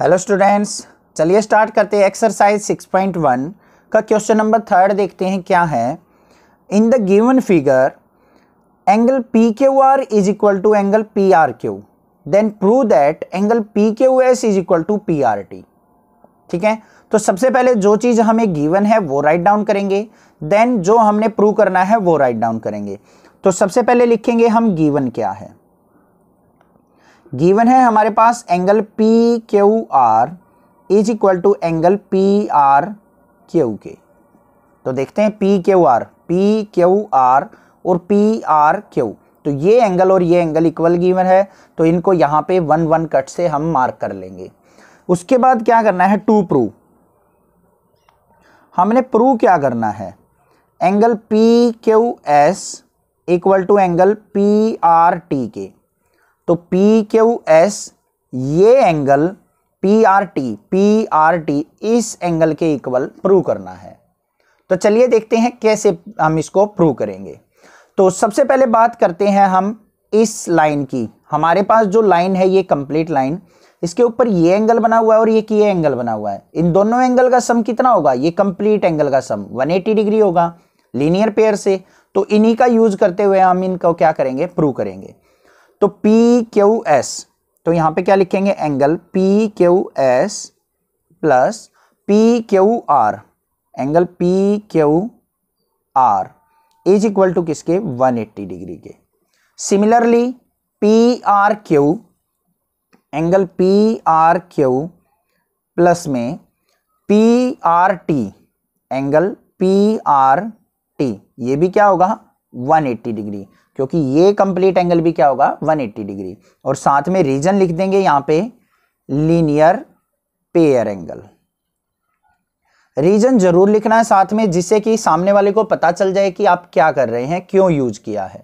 hello students चलिए start करते हैं एक्सरसाइज 6.1 का क्वेश्चन नंबर थर्ड देखते हैं क्या है in the given figure angle P Q R is equal to angle P R Q then prove that angle P Q S is equal to P R T ठीक है तो सबसे पहले जो चीज़ हमें गिवन है वो राइट डाउन करेंगे देन जो हमने प्रूव करना है वो राइट डाउन करेंगे तो सबसे पहले लिखेंगे हम गिवन क्या है गिवन है हमारे पास angle P Q R is equal to angle P R Q के तो देखते हैं P Q R P Q R और पी आर क्यू तो ये एंगल और ये एंगल इक्वल गिवन है तो इनको यहाँ पे वन वन कट से हम मार्क कर लेंगे उसके बाद क्या करना है टू प्रू हमने प्रू क्या करना है angle P Q S equal to angle P R T के तो पी क्यू एस ये angle P R T P R T इस एंगल के इक्वल प्रूव करना है तो चलिए देखते हैं कैसे हम इसको प्रूव करेंगे तो सबसे पहले बात करते हैं हम इस लाइन की हमारे पास जो लाइन है ये कंप्लीट लाइन इसके ऊपर ये एंगल बना हुआ है और ये ये एंगल बना हुआ है इन दोनों एंगल का सम कितना होगा ये कंप्लीट एंगल का सम 180 डिग्री होगा लीनियर पेयर से तो इन्हीं का यूज करते हुए हम इनको क्या करेंगे प्रूव करेंगे तो पी क्यू एस तो यहां पे क्या लिखेंगे angle P Q S plus P Q R angle P Q R is equal to किसके 180 डिग्री के similarly P R Q angle P R Q plus में P R T angle P R T ये भी क्या होगा 180 degree क्योंकि ये complete angle भी क्या होगा 180 डिग्री और साथ में रीजन लिख देंगे यहां पे लीनियर पेयर एंगल रीजन जरूर लिखना है साथ में जिससे कि सामने वाले को पता चल जाए कि आप क्या कर रहे हैं क्यों यूज किया है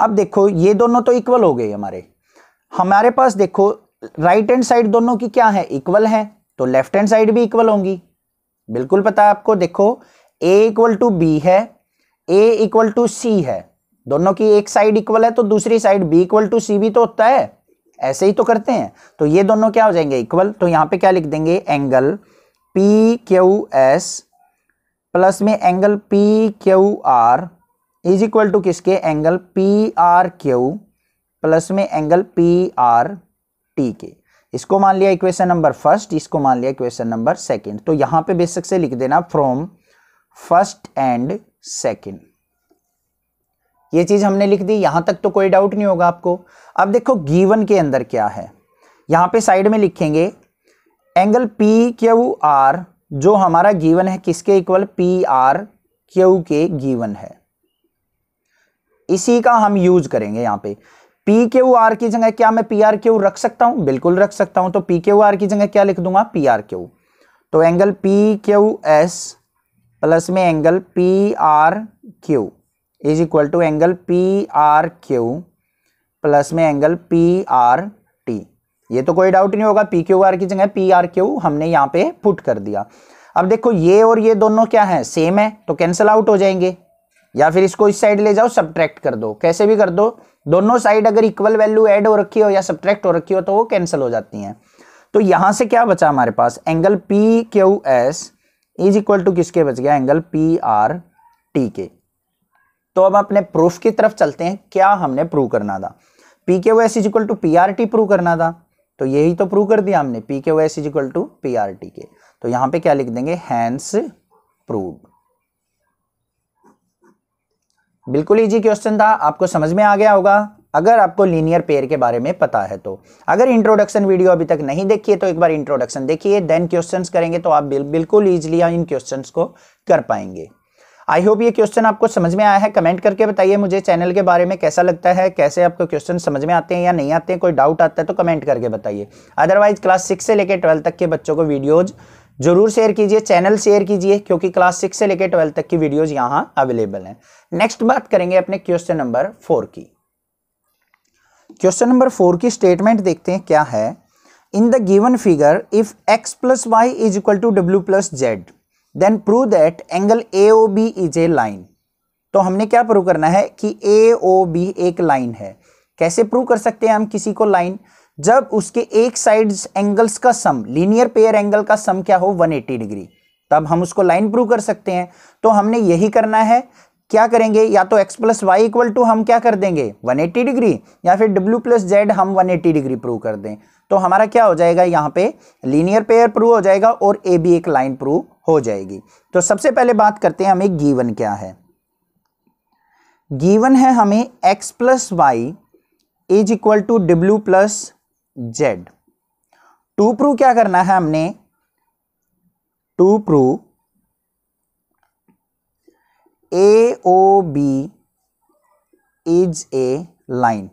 अब देखो ये दोनों तो इक्वल हो गए हमारे हमारे पास देखो राइट हैंड साइड दोनों की क्या है इक्वल है तो लेफ्ट हैंड साइड भी इक्वल होंगी बिल्कुल पता है आपको देखो ए इक्वल टू बी है ए इक्वल टू सी है दोनों की एक साइड इक्वल है तो दूसरी side B equal to C भी तो होता है ऐसे ही तो करते हैं तो ये दोनों क्या हो जाएंगे इक्वल तो यहां पे क्या लिख देंगे angle P Q S plus में angle P Q R is equal to किसके angle P R Q plus में एंगल पी आर टी के इसको मान लिया इक्वेशन नंबर फर्स्ट इसको मान लिया इक्वेशन नंबर सेकेंड तो यहाँ पे बेसिक से लिख देना फ्रॉम फर्स्ट एंड सेकेंड ये चीज़ हमने लिख दी यहां तक तो कोई डाउट नहीं होगा आपको अब देखो गीवन के अंदर क्या है यहां पे साइड में लिखेंगे एंगल पी क्यू आर जो हमारा गीवन है किसके इक्वल पी आर क्यू के गीवन है इसी का हम यूज करेंगे यहां पे पी क्यू आर की जगह क्या मैं पी आर क्यू रख सकता हूं बिल्कुल रख सकता हूं तो पी क्यू आर की जगह क्या लिख दूंगा पी आर क्यू तो angle P Q S plus में angle P R Q is equal to angle P R Q plus में एंगल पी आर टी ये तो कोई डाउट नहीं होगा पी क्यू आर की जगह पी आर क्यू हमने यहाँ पे पुट कर दिया अब देखो ये और ये दोनों क्या है सेम है तो कैंसिल आउट हो जाएंगे या फिर इसको इस साइड ले जाओ सब्ट्रैक्ट कर दो कैसे भी कर दो दोनों साइड अगर इक्वल वैल्यू ऐड हो रखी हो या सब्ट्रैक्ट हो रखी हो तो वो कैंसिल हो जाती हैं तो यहाँ से क्या बचा हमारे पास angle P Q S is equal to किसके बच गया एंगल पी आर टी के तो अब अपने प्रूफ की तरफ चलते हैं क्या हमने प्रूव करना था P K S is equal to P R T prove करना था तो यही तो प्रूव कर दिया हमने P K S is equal to P R T के तो यहां पे क्या लिख देंगे हैंस प्रूव बिल्कुल इजी क्वेश्चन था आपको समझ में आ गया होगा अगर आपको लीनियर पेयर के बारे में पता है तो अगर इंट्रोडक्शन वीडियो अभी तक नहीं देखिए तो एक बार इंट्रोडक्शन देखिए देन क्वेश्चंस करेंगे तो आप बिल, बिल्कुल ईजिली इन क्वेश्चंस को कर पाएंगे आई होप ये क्वेश्चन आपको समझ में आया है कमेंट करके बताइए मुझे चैनल के बारे में कैसा लगता है कैसे आपको क्वेश्चन समझ में आते हैं या नहीं आते हैं कोई डाउट आता है तो कमेंट करके बताइए अदरवाइज क्लास सिक्स से लेकर ट्वेल्थ तक के बच्चों को वीडियोज़ जरूर शेयर कीजिए चैनल शेयर कीजिए क्योंकि क्लास सिक्स से लेकर ट्वेल्थ तक की वीडियोज़ यहाँ अवेलेबल है नेक्स्ट बात करेंगे अपने क्वेश्चन नंबर फोर की क्वेश्चन नंबर फोर की स्टेटमेंट देखते हैं क्या है in the given figure if X plus Y is equal to W plus Z then prove that angle A O B is a line तो हमने क्या prove करना है कि ए ओ बी एक लाइन है कैसे प्रूव कर सकते हैं हम किसी को लाइन जब उसके एक साइड एंगल्स का सम लीनियर पेयर एंगल का सम क्या हो 180 डिग्री तब हम उसको लाइन प्रूव कर सकते हैं तो हमने यही करना है क्या करेंगे या तो x plus Y equal to हम क्या कर देंगे 180 डिग्री या फिर w प्लस जेड हम 180 डिग्री प्रूव कर दें तो हमारा क्या हो जाएगा यहाँ पे लीनियर पेयर प्रूव हो जाएगा और ए बी एक लाइन प्रूव हो जाएगी तो सबसे पहले बात करते हैं हमें गीवन क्या है गीवन है हमें x plus Y is equal to W plus Z to prove क्या करना है हमने to prove A B is a line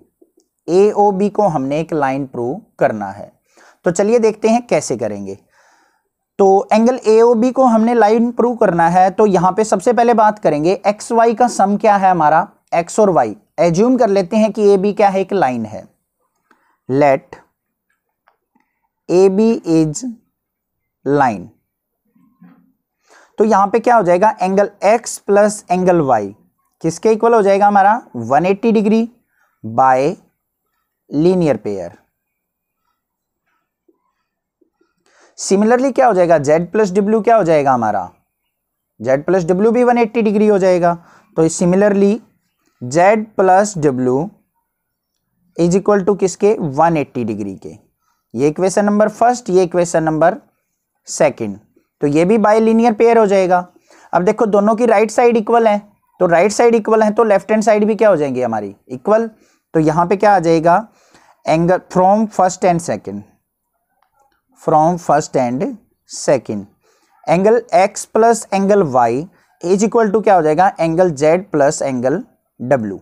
B को हमने एक लाइन प्रूव करना है तो चलिए देखते हैं कैसे करेंगे तो एंगल बी को हमने लाइन प्रूव करना है तो यहां पे सबसे पहले बात करेंगे एक्स वाई का सम क्या है हमारा एक्स और वाई एज्यूम कर लेते हैं कि ए बी क्या है एक लाइन है let A B is line तो यहाँ पे क्या हो जाएगा angle X plus angle Y किसके इक्वल हो जाएगा हमारा 180 degree by linear pair similarly क्या हो जाएगा जेड प्लस डब्ल्यू क्या हो जाएगा हमारा जेड प्लस डब्ल्यू भी 180 डिग्री हो जाएगा तो similarly Z plus W is equal to किसके 180 डिग्री के ये इक्वेशन नंबर फर्स्ट ये इक्वेशन नंबर सेकंड तो ये भी बाई लीनियर पेयर हो जाएगा अब देखो दोनों की राइट साइड इक्वल है तो राइट साइड इक्वल है तो लेफ्ट हैंड साइड भी क्या हो जाएंगी हमारी इक्वल तो यहाँ पे क्या आ जाएगा angle from first and second from first and second angle X plus angle Y is equal to क्या हो जाएगा angle Z plus angle W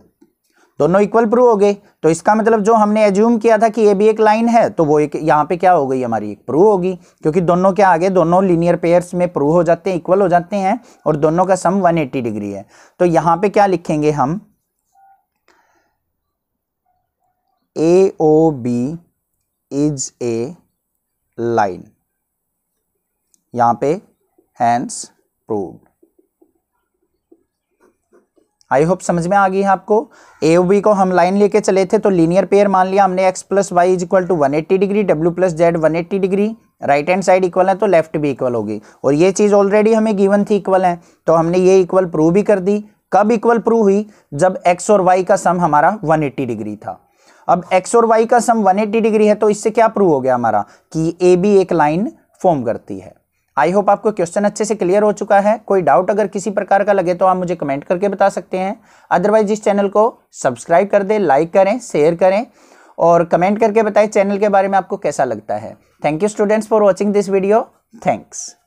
दोनों इक्वल प्रूव हो गए तो इसका मतलब जो हमने एज्यूम किया था कि ये भी एक लाइन है तो वो एक यहाँ पे क्या हो गई हमारी एक प्रूव होगी क्योंकि दोनों क्या आगे दोनों लीनियर पेयर्स में प्रूव हो जाते हैं इक्वल हो जाते हैं और दोनों का सम 180 डिग्री है तो यहाँ पे क्या लिखेंगे हम A O B is a line यहाँ पे हैंड्स प्रूव्ड आई होप समझ में आ गई है आपको ए बी को हम लाइन लेके चले थे तो लीनियर पेयर मान लिया हमने X plus Y is equal to one eighty degree W plus Z one eighty degree right hand side equal है तो लेफ्ट भी इक्वल होगी और ये चीज़ ऑलरेडी हमें गिवन थी इक्वल है तो हमने ये इक्वल प्रूव भी कर दी कब इक्वल प्रूव हुई जब एक्स और वाई का सम हमारा एट्टी डिग्री था अब एक्स और वाई का सम एट्टी डिग्री है तो इससे क्या प्रूव हो गया हमारा कि ए बी एक लाइन फॉर्म करती है आई होप आपको क्वेश्चन अच्छे से क्लियर हो चुका है कोई डाउट अगर किसी प्रकार का लगे तो आप मुझे कमेंट करके बता सकते हैं अदरवाइज इस चैनल को सब्सक्राइब कर दें लाइक करें शेयर करें और कमेंट करके बताएं चैनल के बारे में आपको कैसा लगता है thank you students for watching this video thanks